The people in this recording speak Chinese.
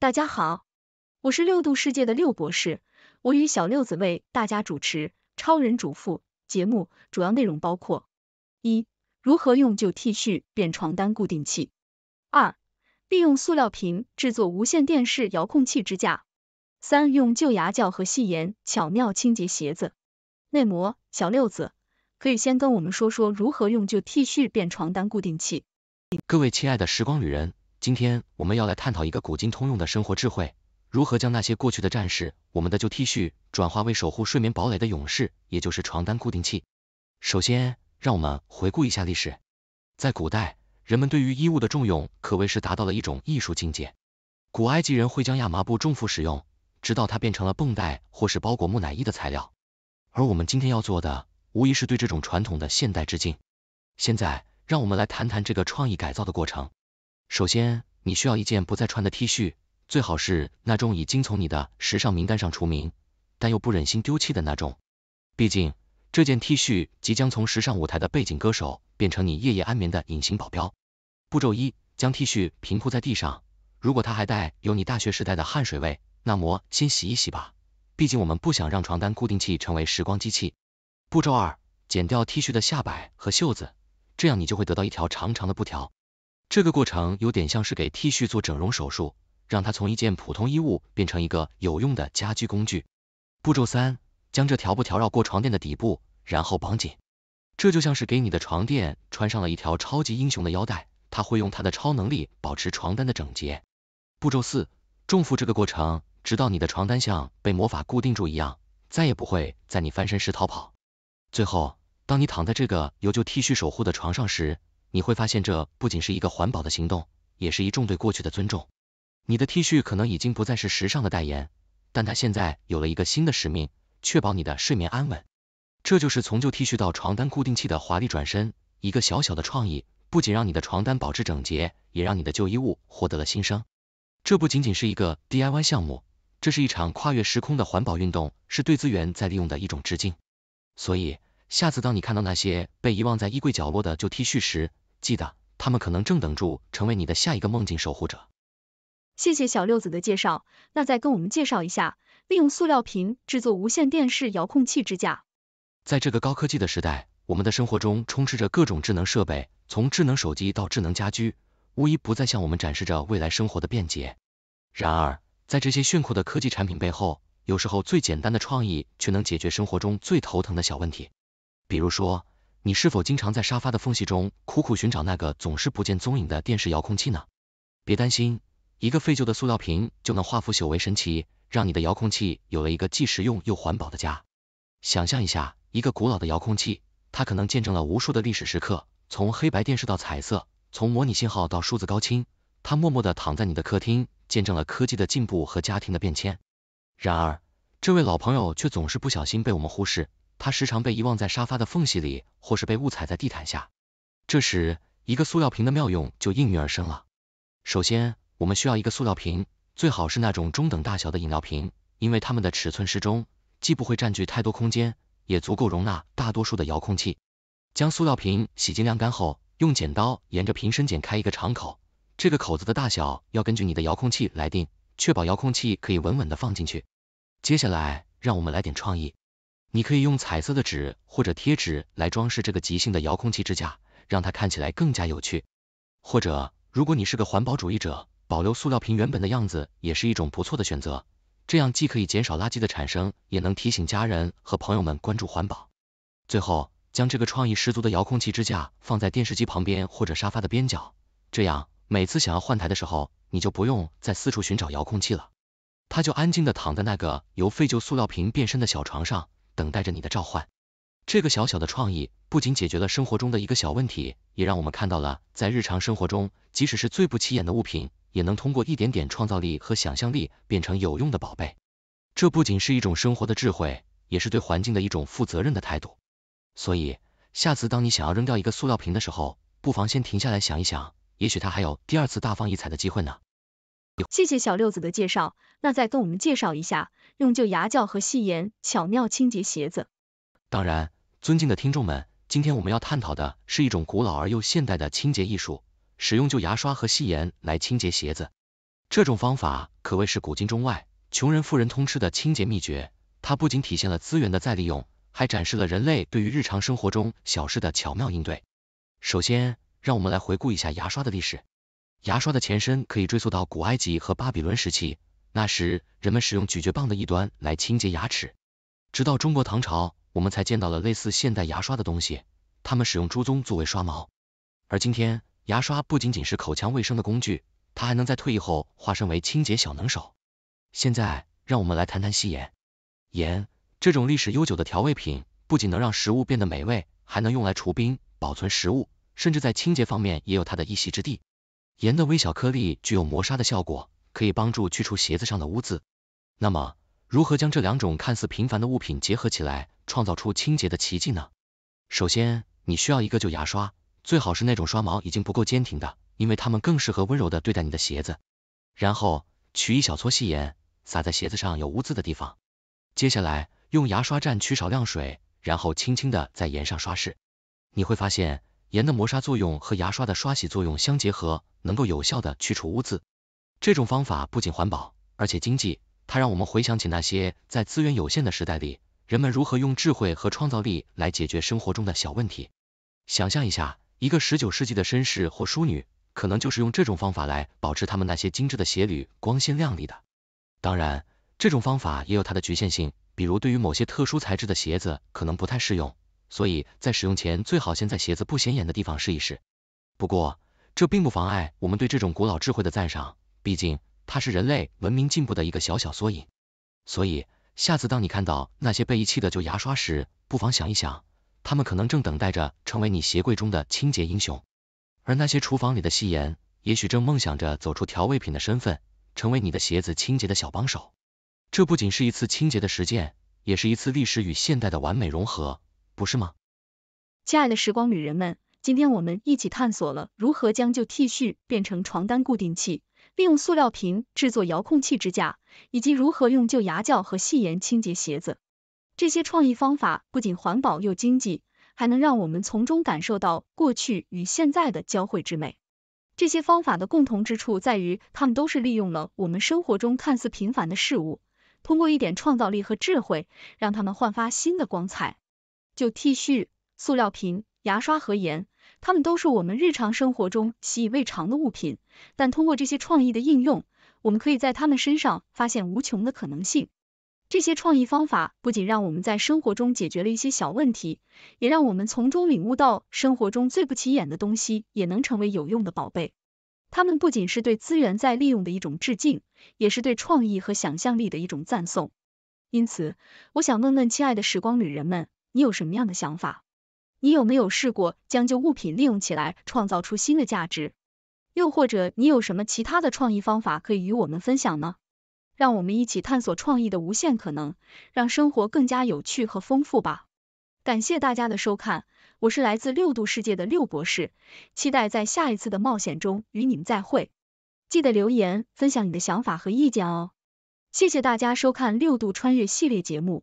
大家好，我是六度世界的六博士，我与小六子为大家主持《超人主妇》节目，主要内容包括：一、如何用旧 T 恤变床单固定器；二、利用塑料瓶制作无线电视遥控器支架；三、用旧牙胶和细盐巧妙清洁鞋子内膜。小六子，可以先跟我们说说如何用旧 T 恤变床单固定器。各位亲爱的时光旅人。今天我们要来探讨一个古今通用的生活智慧，如何将那些过去的战士，我们的旧 T 恤，转化为守护睡眠堡垒的勇士，也就是床单固定器。首先，让我们回顾一下历史，在古代，人们对于衣物的重用可谓是达到了一种艺术境界。古埃及人会将亚麻布重复使用，直到它变成了绷带或是包裹木乃伊的材料。而我们今天要做的，无疑是对这种传统的现代致敬。现在，让我们来谈谈这个创意改造的过程。首先，你需要一件不再穿的 T 恤，最好是那种已经从你的时尚名单上除名，但又不忍心丢弃的那种。毕竟，这件 T 恤即将从时尚舞台的背景歌手，变成你夜夜安眠的隐形保镖。步骤一，将 T 恤平铺在地上，如果它还带有你大学时代的汗水味，那么先洗一洗吧。毕竟，我们不想让床单固定器成为时光机器。步骤二，剪掉 T 恤的下摆和袖子，这样你就会得到一条长长的布条。这个过程有点像是给 T 恤做整容手术，让它从一件普通衣物变成一个有用的家居工具。步骤三，将这条布条绕过床垫的底部，然后绑紧，这就像是给你的床垫穿上了一条超级英雄的腰带，它会用它的超能力保持床单的整洁。步骤四，重复这个过程，直到你的床单像被魔法固定住一样，再也不会在你翻身时逃跑。最后，当你躺在这个由旧 T 恤守护的床上时，你会发现，这不仅是一个环保的行动，也是一众对过去的尊重。你的 T 恤可能已经不再是时尚的代言，但它现在有了一个新的使命，确保你的睡眠安稳。这就是从旧 T 恤到床单固定器的华丽转身。一个小小的创意，不仅让你的床单保持整洁，也让你的旧衣物获得了新生。这不仅仅是一个 DIY 项目，这是一场跨越时空的环保运动，是对资源再利用的一种致敬。所以，下次当你看到那些被遗忘在衣柜角落的旧 T 恤时，记得，他们可能正等住成为你的下一个梦境守护者。谢谢小六子的介绍，那再跟我们介绍一下，利用塑料瓶制作无线电视遥控器支架。在这个高科技的时代，我们的生活中充斥着各种智能设备，从智能手机到智能家居，无一不在向我们展示着未来生活的便捷。然而，在这些炫酷的科技产品背后，有时候最简单的创意却能解决生活中最头疼的小问题。比如说，你是否经常在沙发的缝隙中苦苦寻找那个总是不见踪影的电视遥控器呢？别担心，一个废旧的塑料瓶就能化腐朽为神奇，让你的遥控器有了一个既实用又环保的家。想象一下，一个古老的遥控器，它可能见证了无数的历史时刻，从黑白电视到彩色，从模拟信号到数字高清，它默默地躺在你的客厅，见证了科技的进步和家庭的变迁。然而，这位老朋友却总是不小心被我们忽视。它时常被遗忘在沙发的缝隙里，或是被误踩在地毯下。这时，一个塑料瓶的妙用就应运而生了。首先，我们需要一个塑料瓶，最好是那种中等大小的饮料瓶，因为它们的尺寸适中，既不会占据太多空间，也足够容纳大多数的遥控器。将塑料瓶洗净晾干后，用剪刀沿着瓶身剪开一个长口，这个口子的大小要根据你的遥控器来定，确保遥控器可以稳稳的放进去。接下来，让我们来点创意。你可以用彩色的纸或者贴纸来装饰这个即兴的遥控器支架，让它看起来更加有趣。或者，如果你是个环保主义者，保留塑料瓶原本的样子也是一种不错的选择。这样既可以减少垃圾的产生，也能提醒家人和朋友们关注环保。最后，将这个创意十足的遥控器支架放在电视机旁边或者沙发的边角，这样每次想要换台的时候，你就不用再四处寻找遥控器了。它就安静的躺在那个由废旧塑料瓶变身的小床上。等待着你的召唤。这个小小的创意不仅解决了生活中的一个小问题，也让我们看到了在日常生活中，即使是最不起眼的物品，也能通过一点点创造力和想象力变成有用的宝贝。这不仅是一种生活的智慧，也是对环境的一种负责任的态度。所以，下次当你想要扔掉一个塑料瓶的时候，不妨先停下来想一想，也许它还有第二次大放异彩的机会呢。谢谢小六子的介绍，那再跟我们介绍一下用旧牙胶和细盐巧妙清洁鞋子。当然，尊敬的听众们，今天我们要探讨的是一种古老而又现代的清洁艺术，使用旧牙刷和细盐来清洁鞋子。这种方法可谓是古今中外、穷人富人通吃的清洁秘诀，它不仅体现了资源的再利用，还展示了人类对于日常生活中小事的巧妙应对。首先，让我们来回顾一下牙刷的历史。牙刷的前身可以追溯到古埃及和巴比伦时期，那时人们使用咀嚼棒的一端来清洁牙齿。直到中国唐朝，我们才见到了类似现代牙刷的东西，他们使用猪鬃作为刷毛。而今天，牙刷不仅仅是口腔卫生的工具，它还能在退役后化身为清洁小能手。现在，让我们来谈谈细盐。盐这种历史悠久的调味品，不仅能让食物变得美味，还能用来除冰、保存食物，甚至在清洁方面也有它的一席之地。盐的微小颗粒具有磨砂的效果，可以帮助去除鞋子上的污渍。那么，如何将这两种看似平凡的物品结合起来，创造出清洁的奇迹呢？首先，你需要一个旧牙刷，最好是那种刷毛已经不够坚挺的，因为它们更适合温柔的对待你的鞋子。然后，取一小撮细盐，撒在鞋子上有污渍的地方。接下来，用牙刷蘸取少量水，然后轻轻的在盐上刷拭。你会发现。盐的磨砂作用和牙刷的刷洗作用相结合，能够有效的去除污渍。这种方法不仅环保，而且经济。它让我们回想起那些在资源有限的时代里，人们如何用智慧和创造力来解决生活中的小问题。想象一下，一个十九世纪的绅士或淑女，可能就是用这种方法来保持他们那些精致的鞋履光鲜亮丽的。当然，这种方法也有它的局限性，比如对于某些特殊材质的鞋子可能不太适用。所以在使用前最好先在鞋子不显眼的地方试一试。不过，这并不妨碍我们对这种古老智慧的赞赏，毕竟它是人类文明进步的一个小小缩影。所以，下次当你看到那些被遗弃的旧牙刷时，不妨想一想，它们可能正等待着成为你鞋柜中的清洁英雄；而那些厨房里的细盐，也许正梦想着走出调味品的身份，成为你的鞋子清洁的小帮手。这不仅是一次清洁的实践，也是一次历史与现代的完美融合。不是吗？亲爱的时光旅人们，今天我们一起探索了如何将旧 T 恤变成床单固定器，利用塑料瓶制作遥控器支架，以及如何用旧牙胶和细盐清洁鞋子。这些创意方法不仅环保又经济，还能让我们从中感受到过去与现在的交汇之美。这些方法的共同之处在于，它们都是利用了我们生活中看似平凡的事物，通过一点创造力和智慧，让它们焕发新的光彩。旧 T 恤、塑料瓶、牙刷和盐，它们都是我们日常生活中习以为常的物品。但通过这些创意的应用，我们可以在它们身上发现无穷的可能性。这些创意方法不仅让我们在生活中解决了一些小问题，也让我们从中领悟到生活中最不起眼的东西也能成为有用的宝贝。它们不仅是对资源再利用的一种致敬，也是对创意和想象力的一种赞颂。因此，我想问问亲爱的时光旅人们。你有什么样的想法？你有没有试过将旧物品利用起来，创造出新的价值？又或者你有什么其他的创意方法可以与我们分享呢？让我们一起探索创意的无限可能，让生活更加有趣和丰富吧！感谢大家的收看，我是来自六度世界的六博士，期待在下一次的冒险中与你们再会。记得留言分享你的想法和意见哦！谢谢大家收看六度穿越系列节目。